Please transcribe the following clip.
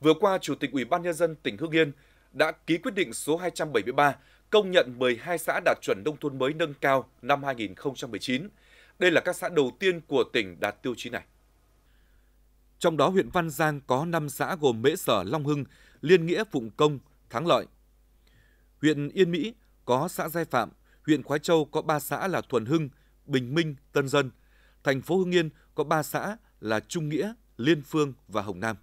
Vừa qua, Chủ tịch Ủy ban nhân dân tỉnh Hưng Yên đã ký quyết định số 273 công nhận 12 xã đạt chuẩn nông thôn mới nâng cao năm 2019. Đây là các xã đầu tiên của tỉnh đạt tiêu chí này. Trong đó huyện Văn Giang có 5 xã gồm Mễ Sở, Long Hưng, Liên Nghĩa, Phụng Công, Thắng Lợi. Huyện Yên Mỹ có xã Giai Phạm, huyện Khói Châu có 3 xã là Thuần Hưng, Bình Minh, Tân Dân. Thành phố Hưng Yên có 3 xã là Trung Nghĩa, Liên Phương và Hồng Nam.